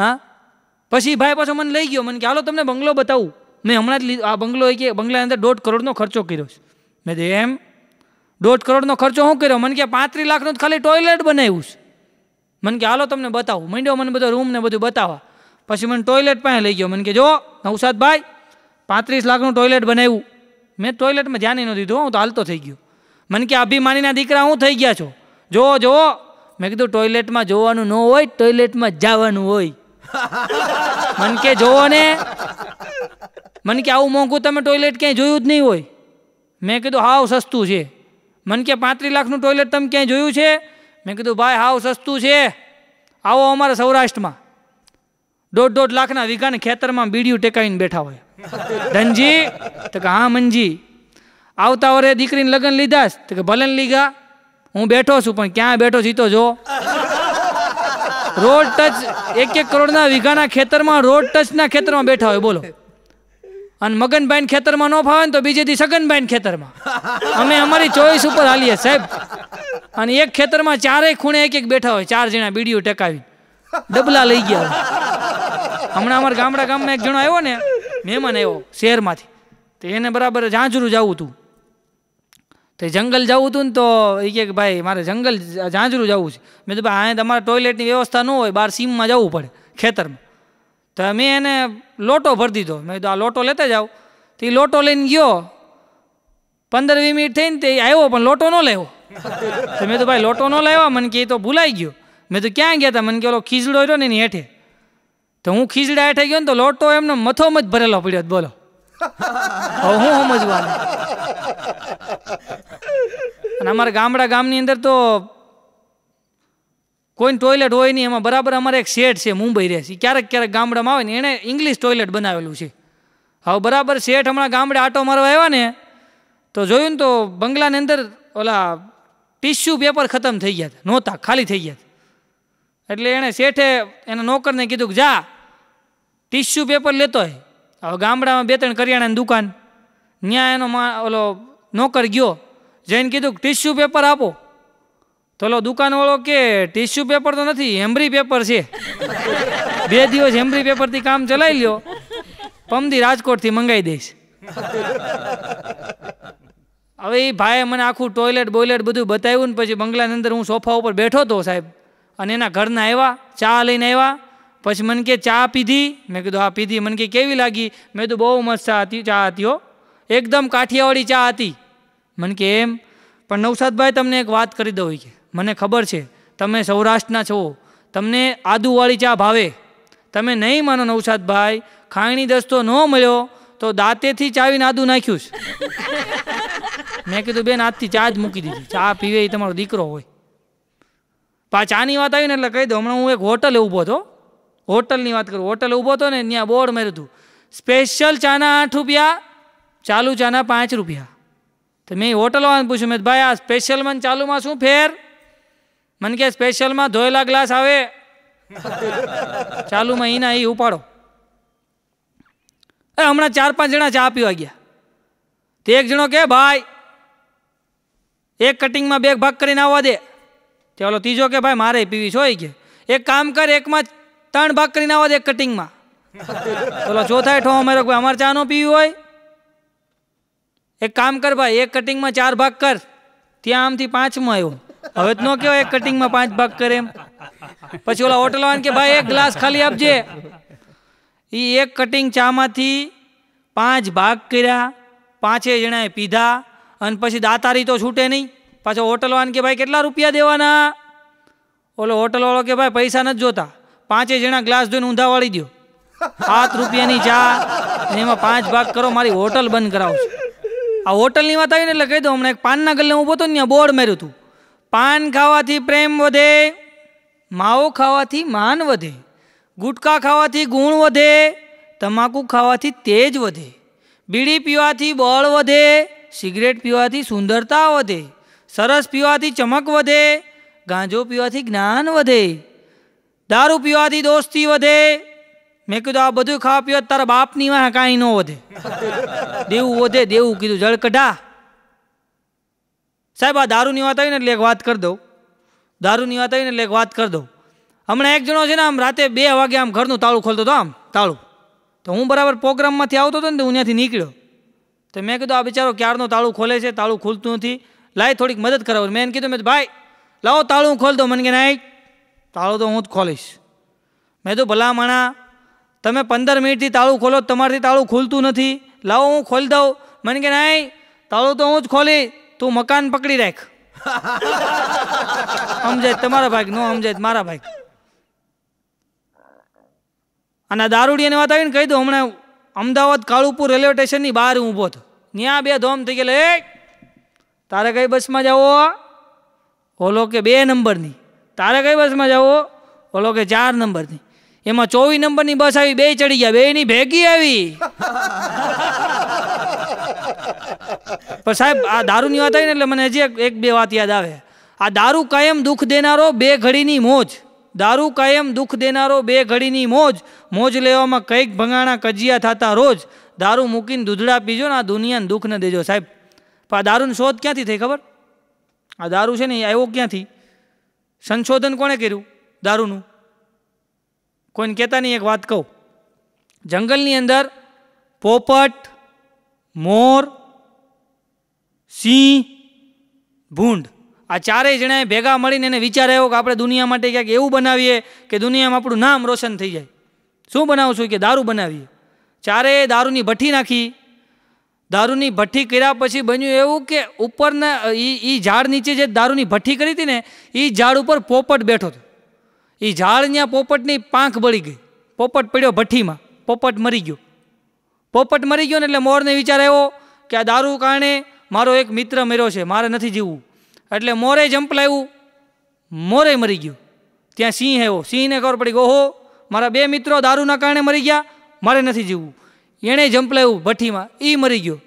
હા પછી ભાઈ પાછો મને લઈ ગયો મને કે હાલો તમને બંગલો બતાવું મેં હમણાં જ લીધો આ બંગલો એ કે બંગલાની અંદર દોઢ કરોડનો ખર્ચો કર્યો છે મેં તો એમ દોઢ કરોડનો ખર્ચો શું કર્યો મને કે પાંત્રીસ જ ખાલી ટોયલેટ બનાવ્યું છે મને કે હાલો તમને બતાવું માંડ્યો મને બધો રૂમ ને બધું બતાવવા પછી મને ટોયલેટ પાસે લઈ ગયો મને કે જો નવસાદ ભાઈ પાંત્રીસ લાખનું ટોયલેટ બનાવ્યું મેં ટોયલેટમાં ધ્યાન ન દીધું હું તો હાલતો થઈ ગયો મને કે અભિમાનીના દીકરા હું થઈ ગયા છો જો જો મેં કીધું ટોયલેટમાં જોવાનું ન હોય ટોયલેટમાં જવાનું હોય મન કે જોવો ને મન કે આવું મોંઘું તમે ટોયલેટ ક્યાંય જોયું જ નહીં હોય મેં કીધું હાવ સસ્તું છે મન કે પાંત્રીસ લાખનું ટોયલેટ તમે ક્યાંય જોયું છે મેં કીધું ભાઈ હાવ સસ્તું છે આવો અમારા સૌરાષ્ટ્રમાં દોઢ દોઢ લાખના વીઘાને ખેતરમાં બીડિયું ટેકાઈને બેઠા હોય ધનજી તો કે હા મનજી આવતા વરે દીકરીને લગ્ન લીધા તો કે ભલે લીધા હું બેઠો છું પણ ક્યાં બેઠો સીતો જો રોડ ટચ એક એક કરોડના વીઘાના ખેતરમાં રોડ ટચના ખેતરમાં બેઠા હોય બોલો અને મગનભાઈ ખેતરમાં ન ફાવે ને તો બીજે દી સગનભાઈ ખેતરમાં અમે અમારી ચોઈસ ઉપર હાલીએ સાહેબ અને એક ખેતરમાં ચારેય ખૂણે એક એક બેઠા હોય ચાર જણા બીડીઓ ટકાવી ડબલા લઈ ગયા હમણાં અમારા ગામડા ગામમાં એક જણો આવ્યો ને મહેમાન આવ્યો શહેરમાંથી તો એને બરાબર ઝાંઝરું જવું હતું તો જંગલ જવું હતું ને તો એ કહે કે ભાઈ મારે જંગલ ઝાંઝરું જવું છે મેં તો ભાઈ અહીંયા તમારે ટોયલેટની વ્યવસ્થા ન હોય બહાર સીમમાં જવું પડે ખેતરમાં તો મેં એને લોટો ભરી દીધો મેં કીધું આ લોટો લેતા જાઓ તો એ લોટો લઈને ગયો પંદર વીસ મિનિટ થઈને તે આવ્યો પણ લોટો ન લેવો તો મેં તો ભાઈ લોટો ન લાવ્યો મને કે એ તો ભૂલાઈ ગયો મેં તો ક્યાં ગયા હતા મને કે ઓલો ખીજડો રહ્યો ને એની હેઠે તો હું ખીજડા હેઠે ગયો ને તો લોટો એમનો મથોમથ ભરેલો પડ્યો બોલો હું સમજવાનું અને અમારા ગામડા ગામની અંદર તો કોઈને ટોયલેટ હોય નહીં એમાં બરાબર અમારે એક શેઠ છે મુંબઈ રહે છે ક્યારેક ક્યારેક ગામડામાં આવે ને એણે ઇંગ્લિશ ટોયલેટ બનાવેલું છે હવે બરાબર શેઠ હમણાં ગામડે આટો મારવા આવ્યા ને તો જોયું ને તો બંગલાની અંદર ઓલા ટીશ્યુ પેપર ખતમ થઈ ગયા નહોતા ખાલી થઈ ગયા એટલે એણે શેઠે એના નોકરને કીધું કે જા ટીશ્યુ પેપર લેતો હોય હવે ગામડામાં બે ત્રણ કરિયાણાની દુકાન ત્યાં એનો મા ઓલો નોકર ગયો જઈને કીધું ટીશ્યુ પેપર આપો તો ઓલો દુકાનવાળો કે ટીશ્યુ પેપર તો નથી હેમ્બ્રી પેપર છે બે દિવસ હેમ્બ્રી પેપરથી કામ ચલાવી લ્યો પમદી રાજકોટથી મંગાવી દઈશ હવે એ ભાઈએ મને આખું ટોયલેટ બોયલેટ બધું બતાવ્યું ને પછી બંગલાની અંદર હું સોફા ઉપર બેઠો હતો સાહેબ અને એના ઘરના આવ્યા ચા લઈને આવ્યા પછી મને કે ચા પીધી મેં કીધું હા પીધી મને કે કેવી લાગી મેં કીધું બહુ મસ્ત ચા હતી ચા હતી હો એકદમ કાઠિયાવાડી ચા હતી મને કે એમ પણ નવસાદભાઈ તમને એક વાત કરી દઉં કે મને ખબર છે તમે સૌરાષ્ટ્રના છો તમને આદુવાળી ચા ભાવે તમે નહીં માનો નવસાદભાઈ ખાણી દસ્તો ન મળ્યો તો દાંતેથી ચાવીને આદુ નાખ્યું છે મેં કીધું બેન આજથી ચા જ મૂકી દીધી ચા પીવે એ તમારો દીકરો હોય પા ચાની વાત આવીને એટલે કહી દઉં હમણાં હું એક હોટલે ઊભો હતો હોટલની વાત કરું હોટલ ઊભો હતો ને ત્યાં બોર્ડ માર્યું હતું સ્પેશિયલ ચાના આઠ રૂપિયા ચાલુ ચાના પાંચ રૂપિયા તો મેં હોટલવાનું પૂછ્યું મેં ભાઈ આ સ્પેશિયલમાં ચાલુમાં શું ફેર મને કે સ્પેશિયલમાં ધોયેલા ગ્લાસ આવે ચાલુમાં એના એ ઉપાડો એ હમણાં ચાર પાંચ જણા ચા પીવા ગયા તે એક જણો કે ભાઈ એક કટિંગમાં બે ભાગ કરીને આવવા દે તે ઓલો ત્રીજો કે ભાઈ મારે પીવી છો કે એક કામ કર એકમાં ત્રણ ભાગ કરીને આવો એક કટિંગમાં બોલો ચોથા ઠો અમારે ભાઈ અમારે ચા નો પીવી હોય એક કામ કર ભાઈ એક કટિંગમાં ચાર ભાગ કર ત્યાં આમથી પાંચમાં આવ્યો હવે તો ન કહેવાય એક કટિંગમાં પાંચ ભાગ કરે એમ પછી ઓલા હોટલવાન કે ભાઈ એક ગ્લાસ ખાલી આપજે એ એક કટિંગ ચામાંથી પાંચ ભાગ કર્યા પાંચે જણાએ પીધા અને પછી દાતારી તો છૂટે નહીં પાછો હોટલવાન કે ભાઈ કેટલા રૂપિયા દેવાના ઓલો હોટલવાળો કે ભાઈ પૈસા નથી જોતા પાંચે જણા ગ્લાસ ધોઈને ઊંધા વાળી દો સાત રૂપિયાની ચા ને એમાં પાંચ ભાગ કરો મારી હોટલ બંધ કરાવશો આ હોટલની વાત આવીને એટલે કહી દઉં હમણાં એક પાનના ગલ્લે ઊભો હતો ને ત્યાં બોર્ડ માર્યું હતું પાન ખાવાથી પ્રેમ વધે માવો ખાવાથી માન વધે ગુટકા ખાવાથી ગુણ વધે તમાકુ ખાવાથી તેજ વધે બીડી પીવાથી બળ વધે સિગરેટ પીવાથી સુંદરતા વધે સરસ પીવાથી ચમક વધે ગાંજો પીવાથી જ્ઞાન વધે દારૂ પીવાથી દોસ્તી વધે મેં કીધું આ બધું ખાવા પીવા તારા બાપની વાહ કાંઈ ન વધે દેવું વધે દેવું કીધું જળ કઢા સાહેબ આ દારૂની વાત આવીને એટલે એક વાત કરી દઉં દારૂની વાત આવીને એટલે એક વાત કરી દઉં હમણાં એક જણો છે ને આમ રાતે બે વાગે આમ ઘરનું તાળું ખોલતો હતો આમ તાળું તો હું બરાબર પ્રોગ્રામમાંથી આવતો હતો ને હું ત્યાંથી નીકળ્યો તો મેં કીધું આ બિચારો ક્યારનું તાળું ખોલે છે તાળું ખુલતું નથી લાય થોડીક મદદ કરાવું મેં કીધું મેં ભાઈ લાવો તાળું ખોલ દો મને કે નાઈ તાળું તો હું જ ખોલીશ મેં તો ભલામણા તમે પંદર મિનિટથી તાળું ખોલો તમારથી તાળું ખુલતું નથી લાવો હું ખોલી દઉં મને કે નહીં તાળું તો હું જ ખોલી તું મકાન પકડી રાખ સમજાય તમારા ભાગ નો સમજાય મારા ભાગ અને દારૂડીયાની વાત આવીને કહી દઉં હમણાં અમદાવાદ કાળુપુર રેલવે સ્ટેશનની બહાર ઊભો હતો ત્યાં બે ધોમ થઈ ગયેલા એ તારે કઈ બસમાં જાવો ઓલો કે બે નંબરની તારે કઈ બસમાં જવો બોલો કે ચાર નંબરની એમાં ચોવીસ નંબરની બસ આવી બે ચડી ગયા બેની ભેગી આવી પણ સાહેબ આ દારૂની વાત આવી ને એટલે મને હજી એક બે વાત યાદ આવે આ દારૂ કાયમ દુઃખ દેનારો બે ઘડીની મોજ દારૂ કાયમ દુઃખ દેનારો બે ઘડીની મોજ મોજ લેવામાં કંઈક ભંગાણા કજિયા થતા રોજ દારૂ મૂકીને દૂધડા પીજો ને આ દુનિયાને દુઃખ ન દેજો સાહેબ પણ આ દારૂની શોધ ક્યાંથી થઈ ખબર આ દારૂ છે ને આવ્યો ક્યાંથી સંશોધન કોણે કર્યું દારૂનું કોઈને કહેતા નહીં એક વાત કહું જંગલની અંદર પોપટ મોર સિંહ ભૂંડ આ ચારેય જણાએ ભેગા મળીને એને વિચાર આવ્યો કે આપણે દુનિયા માટે ક્યાંક એવું બનાવીએ કે દુનિયામાં આપણું નામ રોશન થઈ જાય શું બનાવું છું કે દારૂ બનાવીએ ચારેય દારૂની ભઠ્ઠી નાખી દારૂની ભઠ્ઠી કર્યા પછી બન્યું એવું કે ઉપરના એ ઝાડ નીચે જે દારૂની ભઠ્ઠી કરી હતી ને એ ઝાડ ઉપર પોપટ બેઠો હતો એ ઝાડ ત્યાં પોપટની પાંખ બળી ગઈ પોપટ પડ્યો ભઠ્ઠીમાં પોપટ મરી ગયો પોપટ મરી ગયો ને એટલે મોરને વિચાર આવ્યો કે આ દારૂ કારણે મારો એક મિત્ર મર્યો છે મારે નથી જીવવું એટલે મોરે જંપલાવ્યું મોરે મરી ગયો ત્યાં સિંહ આવ્યો સિંહને ખબર પડી ગયો ઓહો મારા બે મિત્રો દારૂના કારણે મરી ગયા મારે નથી જીવવું એણે જંપલાવ્યું ભઠ્ઠીમાં એ મરી ગયો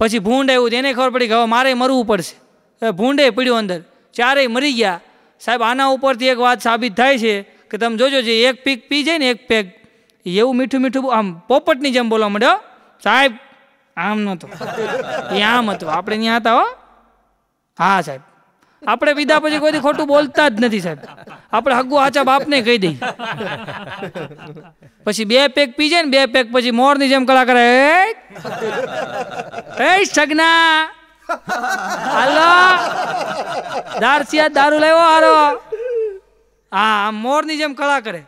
પછી ભૂંડ આવ્યું એને ખબર પડી કે હવે મારે મરવું પડશે હવે ભૂંડે પડ્યો અંદર ચારેય મરી ગયા સાહેબ આના ઉપરથી એક વાત સાબિત થાય છે કે તમે જોજો જે એક પીક પી જાય ને એક પેક એવું મીઠું મીઠું આમ પોપટની જેમ બોલવા માંડ્યો સાહેબ આમ નહોતો એ આમ હતું આપણે ત્યાં હતા હો હા સાહેબ આપણે પીધા પછી કોઈથી ખોટું બોલતા જ નથી સાહેબ આપણે હગુ આચા બાપ બાપને કહી દઈ પછી બે પેક પીજે ને બે પેક પછી મોરની જેમ કળા કરે એ સગના હાલો દારસિયા દારૂ લેવો હારો હા મોરની જેમ કળા કરે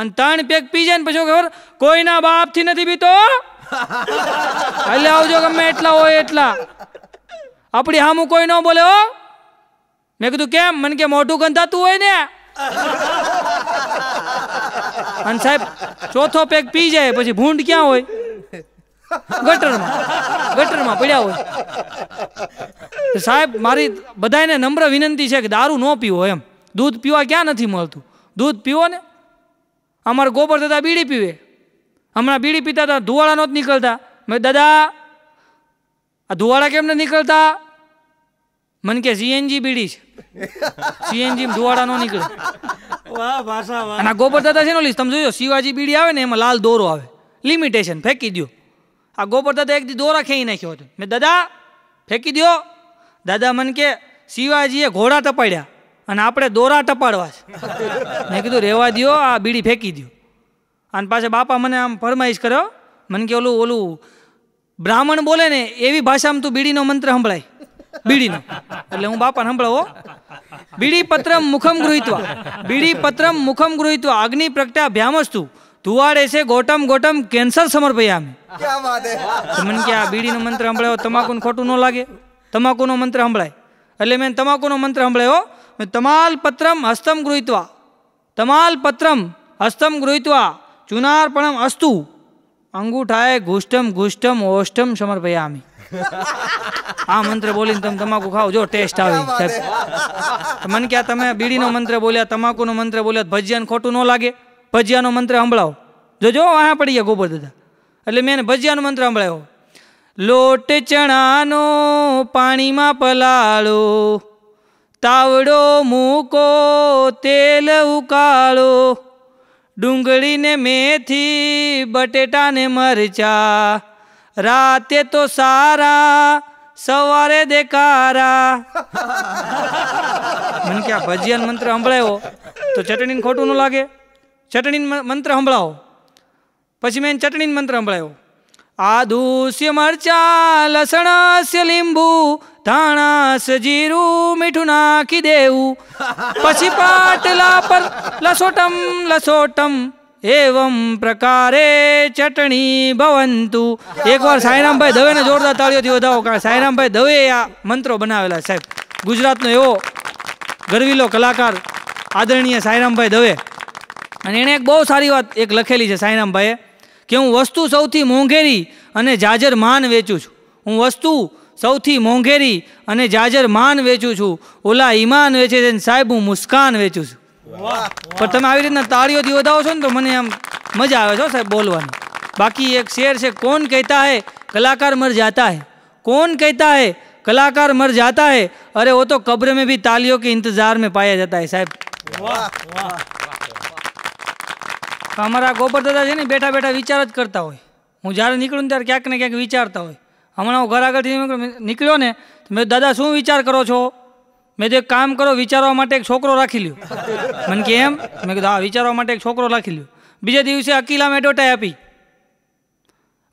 અને ત્રણ પેક પી ને પછી ખબર કોઈના બાપ થી નથી પીતો એટલે આવજો ગમે એટલા હોય એટલા આપણી હામું કોઈ ન બોલે હો મેં કીધું કેમ મને કે મોઢું ગંધાતું હોય ને અને સાહેબ ચોથો પેક પી જાય પછી ભૂંડ ક્યાં હોય ગટરમાં ગટરમાં પડ્યા હોય સાહેબ મારી બધાને નમ્ર વિનંતી છે કે દારૂ ન પીવો એમ દૂધ પીવા ક્યાં નથી મળતું દૂધ પીવો ને અમારે ગોબર દાદા બીડી પીવે હમણાં બીડી પીતા હતા ધુવાળા નહોત નીકળતા મેં દાદા આ ધુવાળા કેમ ન નીકળતા મને કે સીએનજી બીડી છે સીએનજી ધુવાડા નો નીકળે વાહ ભાષા વાહ અને ગોબર દાદા છે ને ઓલી તમે જોયો શિવાજી બીડી આવે ને એમાં લાલ દોરો આવે લિમિટેશન ફેંકી દો આ ગોબર દાદા એક દી દોરા ખેઈ નાખ્યો હતો મેં દાદા ફેંકી દો દાદા મને કે શિવાજીએ ઘોડા ટપાડ્યા અને આપણે દોરા ટપાડવા છે મેં કીધું રહેવા દો આ બીડી ફેંકી દો અને પાછા બાપા મને આમ ફરમાઈશ કર્યો મને કે ઓલું ઓલું બ્રાહ્મણ બોલે ને એવી ભાષામાં તું બીડીનો મંત્ર સંભળાય बीड़ी न એટલે હું બાપાને હંભળાવું બીડી પત્રમ મુખમ ગ્રोहित्वा બીડી પત્રમ મુખમ ગ્રोहित्वा આગ્નિ પ્રકટા ભ્યામસ્તુ ધુવાડેસે ગોટમ ગોટમ કેંસલ સમર્પયામ શું વાત છે તમન કે બીડી નો મંત્ર હંભળાવો તમાકુ નો ખોટું ન લાગે તમાકુ નો મંત્ર હંભળાય એટલે મેં તમાકુ નો મંત્ર હંભળાયો મેં તમાલ પત્રમ હસ્તમ ગ્રोहित्वा તમાલ પત્રમ હસ્તમ ગ્રोहित्वा ચુનાર્પણમ અસ્તુ અંગુઠાએ ગુષ્ઠમ ગુષ્ઠમ ઓષ્ઠમ સમર્પયામ આ મંત્ર બોલીને તમે તમાકુ ખાવ જો ટેસ્ટ આવે સાહેબ મને ક્યાં તમે બીડીનો મંત્ર બોલ્યા તમાકુનો મંત્ર બોલ્યા ભજીયાને ખોટું ન લાગે ભજીયાનો મંત્ર સંભળાવો જોજો આયા પડી ગયા ગોબર દાદા એટલે મેં ભજીયાનો મંત્ર સંભળાયો લોટ ચણાનો પાણીમાં પલાળો તાવડો મૂકો તેલ ઉકાળો ડુંગળીને મેથી બટેટાને મરચા રાતે તો સારા સવારે દેખારા મને કે આ ભજિયાન મંત્ર સંભળાયો તો ચટણીને ખોટું ન લાગે ચટણીને મંત્ર સંભળાવો પછી મેં ચટણીને મંત્ર સંભળાયો આદુસ્ય મરચા લસણસ્ય લીંબુ ધાણાસ જીરું મીઠું નાખી દેવું પછી પાટલા પર લસોટમ લસોટમ એવમ પ્રકારે ચટણી ભવંતુ એકવાર સાંઈરામભાઈ દવેને જોરદાર તાળીઓથી વધાવો કારણ સાયરામભાઈ દવે આ મંત્રો બનાવેલા સાહેબ ગુજરાતનો એવો ગરવીલો કલાકાર આદરણીય સાયરામભાઈ દવે અને એણે એક બહુ સારી વાત એક લખેલી છે સાંઈરામભાઈએ કે હું વસ્તુ સૌથી મોંઘેરી અને જાજર માન વેચું છું હું વસ્તુ સૌથી મોંઘેરી અને જાજર માન વેચું છું ઓલા ઈમાન વેચે છે સાહેબ હું મુસ્કાન વેચું છું પણ તમે આવી રીતના તાળીઓથી વધાવો છો ને તો મને આમ મજા આવે છો સાહેબ બોલવાની બાકી એક શેર છે કોણ કહેતા હે કલાકાર મર જાતા હે કોણ કહેતા હે કલાકાર મર જાતા હે અરે ઓ તો કબ્ર મેં ભી તાલીઓ કે ઇંતજાર મેં પાયા જતા હે સાહેબ અમારા ગોપર દાદા છે ને બેઠા બેઠા વિચાર જ કરતા હોય હું જ્યારે નીકળું ત્યારે ક્યાંક ને ક્યાંક વિચારતા હોય હમણાં હું ઘર આગળથી નીકળ્યો ને મેં દાદા શું વિચાર કરો છો મેં તો એક કામ કરો વિચારવા માટે એક છોકરો રાખી લ્યો મને કે એમ મેં કીધું હા વિચારવા માટે એક છોકરો રાખી લ્યો બીજા દિવસે અકીલામાં એડવર્ટાઈ આપી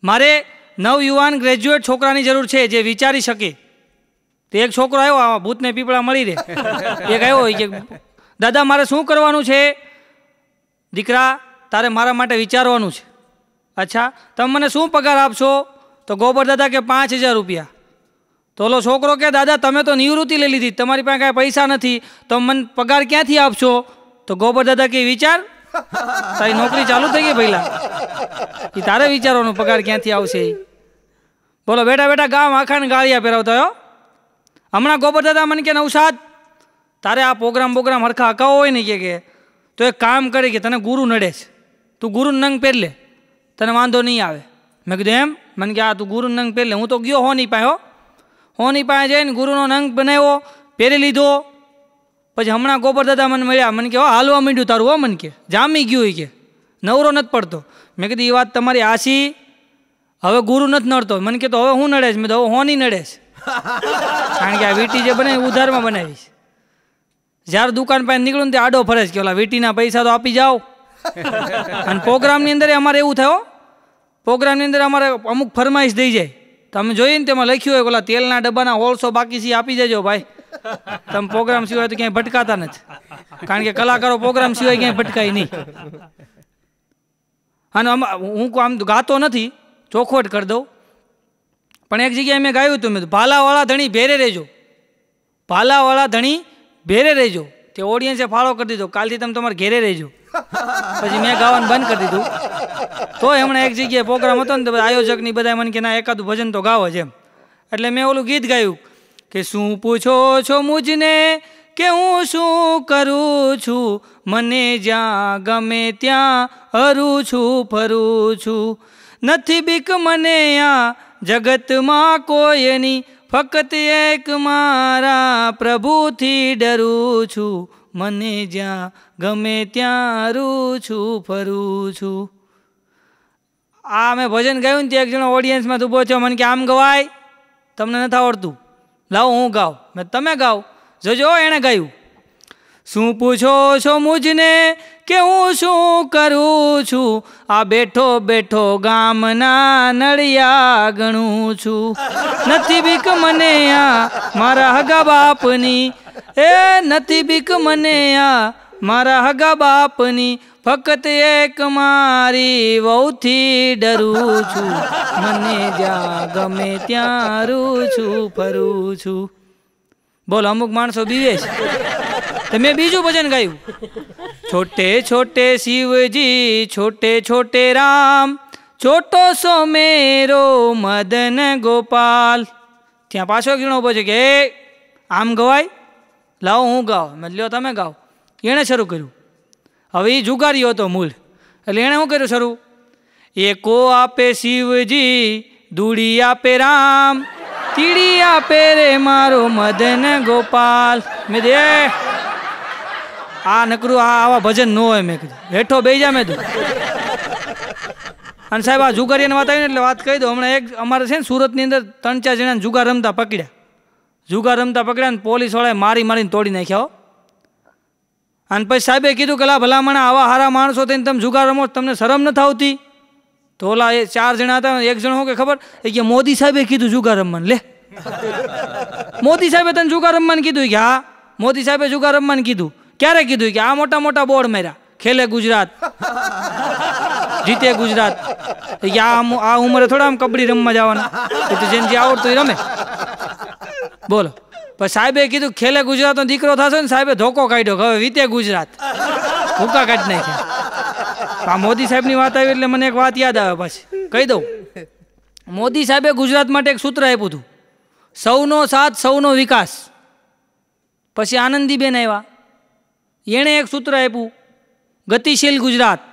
મારે નવયુવાન ગ્રેજ્યુએટ છોકરાની જરૂર છે જે વિચારી શકે તે એક છોકરો આવ્યો આવા ભૂતને પીપળા મળી રહે એક આવ્યો હોય કે દાદા મારે શું કરવાનું છે દીકરા તારે મારા માટે વિચારવાનું છે અચ્છા તમે મને શું પગાર આપશો તો ગોબર દાદા કે પાંચ હજાર રૂપિયા તો ઓલો છોકરો કે દાદા તમે તો નિવૃત્તિ લઈ લીધી તમારી પાસે કાંઈ પૈસા નથી તો મને પગાર ક્યાંથી આપશો તો ગોબર દાદા કે વિચાર તારી નોકરી ચાલુ થઈ ગઈ પહેલાં એ તારે વિચારવાનો પગાર ક્યાંથી આવશે એ બોલો બેટા બેટા ગામ આખાને ગાળિયા પહેરાવતો હો હમણાં ગોબર દાદા મને કે નવસાદ તારે આ પ્રોગ્રામ પ્રોગ્રામ હરખા હકાવો હોય ને કે કે તો એક કામ કરે કે તને ગુરુ નડે છે તું ગુરુ નંગ પહેર લે તને વાંધો નહીં આવે મેં કીધું એમ મને કે આ તું ગુરુ નંગ પહેર લે હું તો ગયો હો નહીં પાયો હોની પાસે જઈને ગુરુનો નંગ બનાવ્યો પહેરી લીધો પછી હમણાં ગોબર દાદા મને મળ્યા મને કે હો હાલવા માંડ્યું તારું હો મને કે જામી ગયું હોય કે નવરો નથી પડતો મેં કીધું એ વાત તમારી આશી હવે ગુરુ નથી નડતો મને કહેતો હવે હું નડે છે મેં તો હવે હોની નડે છે કારણ કે આ વીટી જે બનાવી ઉધારમાં બનાવીશ જ્યારે દુકાન પાસે નીકળું ને તે આડો ફરે છે કે ઓલા વીટીના પૈસા તો આપી જાઓ અને પ્રોગ્રામની અંદર અમારે એવું થયો પ્રોગ્રામની અંદર અમારે અમુક ફરમાઈશ દઈ જાય તમે જોઈને તેમાં લખ્યું હોય ઓલા તેલના ડબ્બાના ઓળસો બાકી છે આપી દેજો ભાઈ તમે પ્રોગ્રામ સિવાય તો ક્યાંય ભટકાતા નથી કારણ કે કલાકારો પ્રોગ્રામ સિવાય ક્યાંય ભટકાય નહીં અને હું આમ ગાતો નથી ચોખવટ કરી દઉં પણ એક જગ્યાએ મેં ગાયું હતું મેં ભાલાવાળા ધણી ભેરે રહેજો ભાલાવાળા ધણી ભેરે રહેજો તે ઓડિયન્સે ફાળો કરી દીધો કાલથી તમે તમારે ઘેરે રહેજો પછી મેં ગાવાનું બંધ કરી દીધું તો હમણાં એક જગ્યાએ પ્રોગ્રામ હતો ને તો આયોજકની બધા મને કે ના એકાદું ભજન તો ગાવો છે એટલે મેં ઓલું ગીત ગાયું કે શું પૂછો છો મુજને કે હું શું કરું છું મને જ્યાં ગમે ત્યાં હરું છું ફરું છું નથી બીક મને આ જગતમાં કોઈની ફક્ત એક મારા પ્રભુથી ડરું છું મને જ્યાં ગમે ત્યાં રૂ છું ફરું છું આ મેં ભજન ગાયું ને ત્યાં એક જણો ઓડિયન્સમાં ઊભો છો મને કે આમ ગવાય તમને નથી આવડતું લાવો હું ગાઉં મેં તમે ગાઓ જોજો એણે ગાયું શું પૂછો છો મુજને કે હું શું કરું છું આ બેઠો બેઠો ગામના નળિયા ગણું છું નથી બીક મને આ મારા હગા બાપની એ નથી બીક મને આ મારા હગા બાપની ફક્ત એક મારી વહુથી ડરું છું મને જ્યાં ગમે ત્યાં રૂ છું ફરું છું બોલો અમુક માણસો બીવે છે મેં બીજું ભજન ગાયું છોટે છોટે શિવજી છોટે છોટે રામ છોટો સો મેરો મદન ગોપાલ ત્યાં પાછો ગીણો ઉભો છે કે આમ ગવાય લાવો હું ગાવ મેં લ્યો તમે ગાવ એણે શરૂ કર્યું હવે એ જુગાર્યો હતો મૂળ એટલે એણે શું કર્યું શરૂ એકો આપે શિવજી દૂડી આપે રામ તીડી આપે રે મારો મદન ગોપાલ મેં દે આ નકરું આ આવા ભજન ન હોય મેં કીધું હેઠો બે જા મેં અને સાહેબ આ જુગારીની વાત આવી ને એટલે વાત કહી દો હમણાં એક અમારે છે ને સુરતની અંદર ત્રણ ચાર જણા જુગાર રમતા પકડ્યા જુગાર રમતા પકડ્યા ને પોલીસવાળાએ મારી મારીને તોડી નાખ્યા અને પછી સાહેબે કીધું કે લા ભલામણા આવા હારા માણસો થઈને તમે જુગાર રમો તમને શરમ નથી આવતી તો ઓલા એ ચાર જણા હતા એક જણ શું કે ખબર એ કે મોદી સાહેબે કીધું જુગાર રમવાનું લે મોદી સાહેબે તને જુગાર રમવાનું કીધું કે હા મોદી સાહેબે જુગાર રમવાનું કીધું ક્યારે કીધું કે આ મોટા મોટા બોર્ડ માર્યા ખેલે ગુજરાત જીતે ગુજરાત કે આ આ ઉંમરે થોડા આમ કબડ્ડી રમવા જવાના જેમ જે આવડતું એ રમે બોલો પણ સાહેબે કીધું ખેલે ગુજરાતનો દીકરો થશે ને સાહેબે ધોકો કાઢ્યો હવે વીતે ગુજરાત ભૂકા કાઢ નાખ્યા આ મોદી સાહેબની વાત આવી એટલે મને એક વાત યાદ આવે પછી કહી દઉં મોદી સાહેબે ગુજરાત માટે એક સૂત્ર આપ્યું હતું સૌનો સાથ સૌનો વિકાસ પછી આનંદીબેન આવ્યા એણે એક સૂત્ર આપ્યું ગતિશીલ ગુજરાત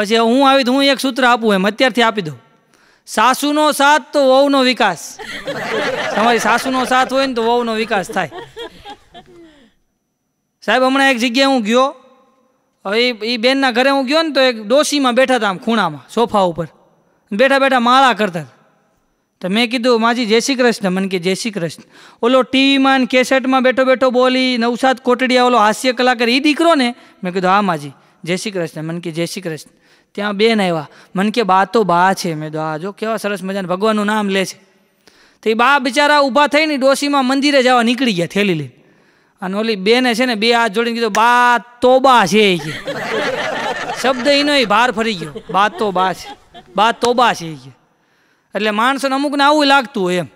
પછી હું આવી તો હું એક સૂત્ર આપું એમ અત્યારથી આપી દઉં સાસુનો સાથ તો વહુનો વિકાસ તમારી સાસુનો સાથ હોય ને તો વહુનો વિકાસ થાય સાહેબ હમણાં એક જગ્યાએ હું ગયો હવે એ બેનના ઘરે હું ગયો ને તો એક ડોશીમાં બેઠા હતા આમ ખૂણામાં સોફા ઉપર બેઠા બેઠા માળા કરતા તો મેં કીધું માજી જય શ્રી કૃષ્ણ મને કે જય શ્રી કૃષ્ણ ઓલો ટીવીમાં ને કેસેટમાં બેઠો બેઠો બોલી નવસાદ કોટડીયા ઓલો હાસ્ય કલાકાર એ દીકરો ને મેં કીધું હા માજી જય શ્રી કૃષ્ણ મને કે જય શ્રી કૃષ્ણ ત્યાં બેન આવ્યા મન કે બા તો બા છે મેં તો આ જો કેવા સરસ મજાને ભગવાનનું નામ લે છે તો એ બા બિચારા ઊભા થઈને ડોશીમાં મંદિરે જવા નીકળી ગયા થેલી લઈને અને ઓલી બેને છે ને બે હાથ જોડીને કીધું બા તો બા છે કે શબ્દ એનો એ ભાર ફરી ગયો બા તો બા છે બા તો બા છે કે એટલે માણસોને અમુકને આવું લાગતું હોય એમ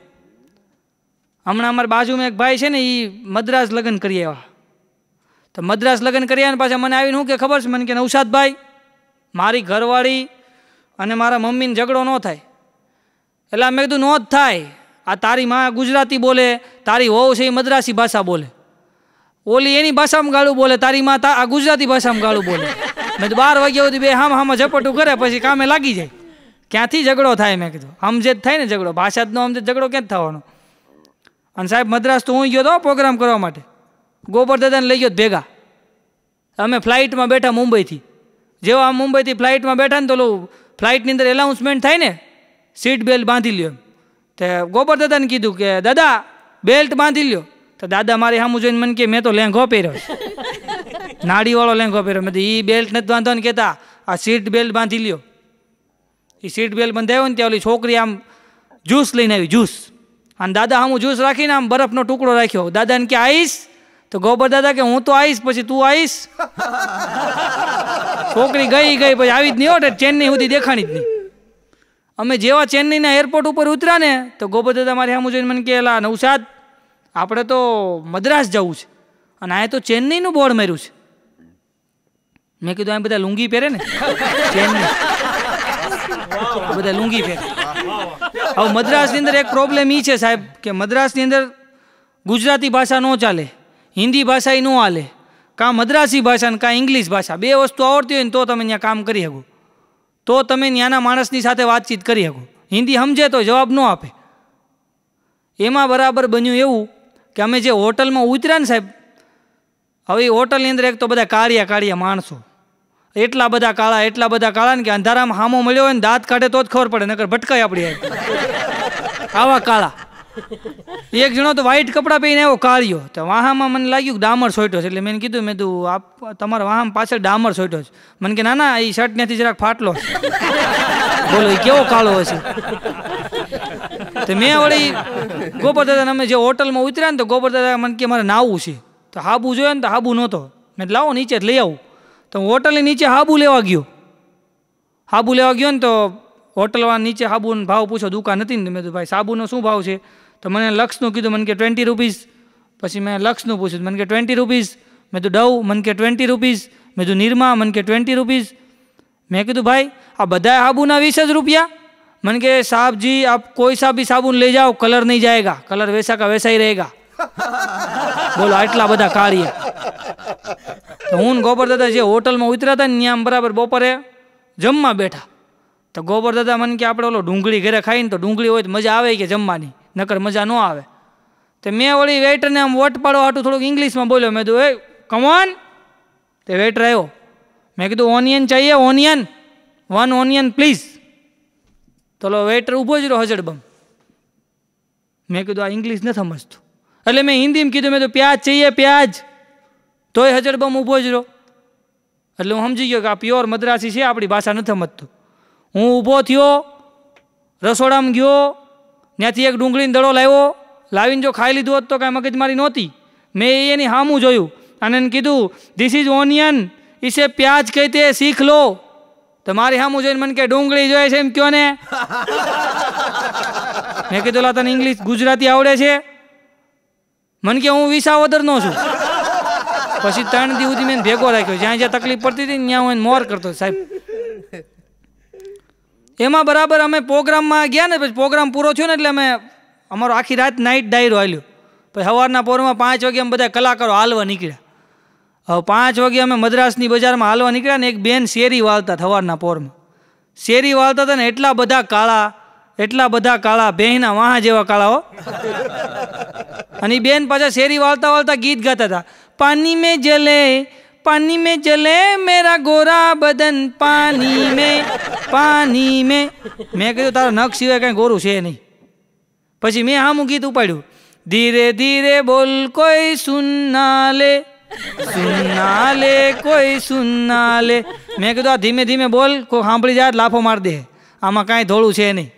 હમણાં અમારા બાજુમાં એક ભાઈ છે ને એ મદ્રાસ લગ્ન કરી આવ્યા તો મદ્રાસ લગ્ન કર્યા ને પાછા મને આવીને શું કે ખબર છે મને કે નવસાદભાઈ મારી ઘરવાળી અને મારા મમ્મીને ઝઘડો ન થાય એટલે મેં કીધું ન જ થાય આ તારી મા ગુજરાતી બોલે તારી વહુ છે એ મદ્રાસી ભાષા બોલે ઓલી એની ભાષામાં ગાળું બોલે તારી માં આ ગુજરાતી ભાષામાં ગાળું બોલે મેં તો બાર વાગ્યા સુધી બે હામ હામાં ઝપટું કરે પછી કામે લાગી જાય ક્યાંથી ઝઘડો થાય મેં કીધું સમજે જ થાય ને ઝઘડો ભાષા જ નો સમજે ઝઘડો ક્યાં થવાનો અને સાહેબ મદ્રાસ તો હું ગયો હતો પ્રોગ્રામ કરવા માટે ગોબર દાદાને લઈ ગયો ભેગા અમે ફ્લાઇટમાં બેઠા મુંબઈથી જેવો જેવા મુંબઈથી ફ્લાઇટમાં બેઠા ને તો ઓલું ફ્લાઇટની અંદર એલાઉન્સમેન્ટ થાય ને સીટ બેલ્ટ બાંધી લ્યો તે ગોબર દાદાને કીધું કે દાદા બેલ્ટ બાંધી લ્યો તો દાદા મારે સામું જોઈને મને કે મેં તો લેંઘો પહેર્યો નાળીવાળો લેંઘો પહેર્યો મેં તો એ બેલ્ટ નથી બાંધો ને કહેતા આ સીટ બેલ્ટ બાંધી લ્યો એ સીટ બેલ્ટ બંધાયો ને ત્યાં ઓલી છોકરી આમ જ્યુસ લઈને આવી જ્યુસ અને દાદા સામું જ્યુસ રાખીને આમ બરફનો ટુકડો રાખ્યો દાદાને કે આઈશ તો ગોબર દાદા કે હું તો આવીશ પછી તું આવીશ છોકરી ગઈ ગઈ પછી આવી જ નહીં હોટે ચેન્નઈ સુધી દેખાણી જ નહીં અમે જેવા ચેન્નઈના એરપોર્ટ ઉપર ઉતર્યા ને તો ગોબર દાદા મારે સામું જોઈને મને કહેલા નવસાદ આપણે તો મદ્રાસ જવું છે અને આ તો ચેન્નઈનું બોર્ડ માર્યું છે મેં કીધું આ બધા લુંગી પહેરે ને ચેન્નઈ બધા લુંગી પહેરે હવે મદ્રાસની અંદર એક પ્રોબ્લેમ એ છે સાહેબ કે મદ્રાસની અંદર ગુજરાતી ભાષા ન ચાલે હિન્દી ભાષા એ ન હાલે કાં મદ્રાસી ભાષા ને કાં ઇંગ્લિશ ભાષા બે વસ્તુ આવડતી હોય ને તો તમે ત્યાં કામ કરી શકો તો તમે ત્યાંના માણસની સાથે વાતચીત કરી શકો હિન્દી સમજે તો જવાબ ન આપે એમાં બરાબર બન્યું એવું કે અમે જે હોટલમાં ઉતર્યા ને સાહેબ હવે એ હોટલની અંદર એક તો બધા કાળિયા કાળિયા માણસો એટલા બધા કાળા એટલા બધા કાળા ને કે અંધારામાં હામો મળ્યો હોય ને દાંત કાઢે તો જ ખબર પડે નકર ભટકાય આપણી આવા કાળા એક જણો તો વ્હાઈટ કપડાં પહેરીને આવ્યો કાળિયો તો વાહામાં મને લાગ્યું કે ડામર સોટ્યો છે એટલે મેં કીધું મેં તું આપ તમારા વાહામાં પાછળ ડામર સોટ્યો છે મને કે ના ના એ શર્ટ ત્યાંથી જરાક ફાટલો બોલો એ કેવો કાળો હશે તો મેં વળી ગોબર દાદાને અમે જે હોટલમાં ઉતર્યા ને તો ગોબર દાદા મને કે મારે નાવું છે તો હાબુ જોયો ને તો હાબુ નહોતો મેં લાવો નીચે જ લઈ આવું તો હોટલની નીચે હાબુ લેવા ગયો હાબુ લેવા ગયો ને તો હોટલવાળા નીચે સાબુનો ભાવ પૂછો દુકાન નથી ને મેં તો ભાઈ સાબુનો શું ભાવ છે તો મને લક્ષનું કીધું મને કે ટ્વેન્ટી રૂપીસ પછી મેં લક્ષનું પૂછ્યું મને કે ટ્વેન્ટી રૂપીસ મેં તો ડવ મને કે ટ્વેન્ટી રૂપીસ મેં તો નિરમા મને કે ટ્વેન્ટી રૂપીસ મેં કીધું ભાઈ આ બધા સાબુના વીસ જ રૂપિયા મને કે સાહેબજી આપ કોઈ સા બી સાબુન લઈ જાઓ કલર નહીં જાયગા કલર વૈસા કા વૈસા રહેગા બોલો આટલા બધા કાર્ય તો હું ગોબર દાદા જે હોટલમાં ઉતર્યા હતા ને ત્યાં બરાબર બપોરે જમવા બેઠા તો ગોબર દાદા મને કે આપણે ઓલો ડુંગળી ઘરે ખાઈને તો ડુંગળી હોય તો મજા આવે કે જમવાની નકર મજા ન આવે તો મેં વળી વેઇટરને આમ વોટ પાડો આટું થોડુંક ઇંગ્લિશમાં બોલ્યો મેં કીધું એ કમોન તે વેઇટર આવ્યો મેં કીધું ઓનિયન ચાહીએ ઓનિયન વન ઓનિયન પ્લીઝ તો ઓલો વેઇટર ઊભો જ રહ્યો હજડબમ મેં કીધું આ ઇંગ્લિશ નથી સમજતું એટલે મેં હિન્દીમાં કીધું મેં તો પ્યાજ ચાહીએ પ્યાજ તોય હજડબમ ઊભો જ રહ્યો એટલે હું સમજી ગયો કે આ પ્યોર મદ્રાસી છે આપણી ભાષા નથી સમજતું હું ઊભો થયો રસોડામાં ગયો ત્યાંથી એક ડુંગળીનો દડો લાવ્યો લાવીને જો ખાઈ લીધું હોત તો કાંઈ મગજમારી નહોતી મેં એની હામું જોયું અને એને કીધું ધીસ ઇઝ ઓનિયન ઇસે પ્યાજ તે શીખ લો તમારી હામું જોઈને મને કે ડુંગળી જોઈએ છે એમ કયો ને મેં કીધું લા તને ઇંગ્લિશ ગુજરાતી આવડે છે મને કે હું વિસાવદરનો છું પછી ત્રણ દિવસ સુધી મેં ભેગો રાખ્યો જ્યાં જ્યાં તકલીફ પડતી હતી ત્યાં હું મોર કરતો સાહેબ એમાં બરાબર અમે પ્રોગ્રામમાં ગયા ને પછી પ્રોગ્રામ પૂરો થયો ને એટલે અમે અમારો આખી રાત નાઇટ ડાયરો હાલ્યો પછી સવારના પોરમાં પાંચ વાગે અમે બધા કલાકારો હાલવા નીકળ્યા હવે પાંચ વાગે અમે મદ્રાસની બજારમાં હાલવા નીકળ્યા ને એક બેન શેરી વાળતા સવારના પોરમાં શેરી વાળતા હતા ને એટલા બધા કાળા એટલા બધા કાળા બેહના વાહા જેવા કાળાઓ અને બેન પાછા શેરી વાળતા વાળતા ગીત ગાતા હતા પાણી મેં જલે પાની મેં जले મેરા ગોરા બદન પાની में પાની મેં મેં કીધું તારા નખ સિવાય કાંઈ ગોરું છે નહીં પછી મેં આમું ગીત ઉપાડ્યું ધીરે ધીરે બોલ કોઈ સુન્ના લે સુનના લે કોઈ સુનના લે મેં કીધું આ ધીમે ધીમે બોલ કોઈ સાંભળી જાય લાફો માર દે આમાં કાંઈ ધોળું છે નહીં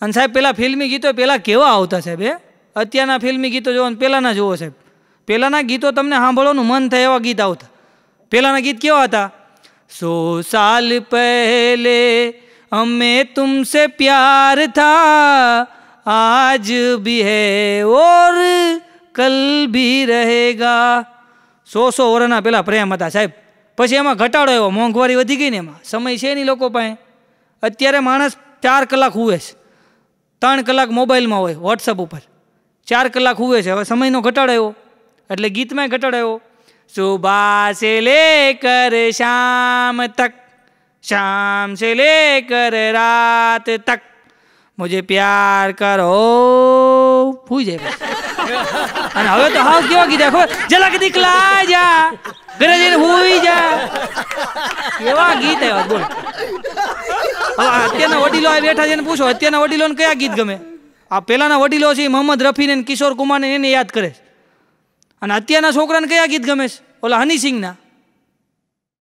અને સાહેબ પેલા ફિલ્મી ગીતો પેલા કેવા આવતા સાહેબ એ અત્યારના ફિલ્મી ગીતો જોવો ને પહેલાંના જુઓ સાહેબ પહેલાંના ગીતો તમને સાંભળવાનું મન થાય એવા ગીત આવતા પહેલાંના ગીત કેવા હતા સો સાલ પહેલે અમે તુમસે પ્યાર થા આજ ભી હે ઓર કલ ભી રહેગા સો સો વર્ષના પહેલાં પ્રેમ હતા સાહેબ પછી એમાં ઘટાડો એવો મોંઘવારી વધી ગઈ ને એમાં સમય છે નહીં લોકો પાસે અત્યારે માણસ ચાર કલાક હુવે છે ત્રણ કલાક મોબાઈલમાં હોય વોટ્સઅપ ઉપર ચાર કલાક હુવે છે હવે સમયનો ઘટાડો એવો એટલે ગીત માં ઘટડાયો સુબાસે લેકર શામ તક શામ સે લેકર રાત તક મુજે પ્યાર કર ઓ પૂજે અને હવે તો હાઉ કયો કી દેખો જલક દેખલા જા દરે દિર પૂવી જા કેવા ગીત એ બોલ હવે આત્યાના વડીલો આ બેઠા જ ને પૂછો આત્યાના વડીલોને કયા ગીત ગમે આ પેલાના વડીલો છે محمد रफी ને કિશોર કુમાર ને એને યાદ કરે અને અત્યારના છોકરાને કયા ગીત ગમે છે ઓલા હનીસિંહના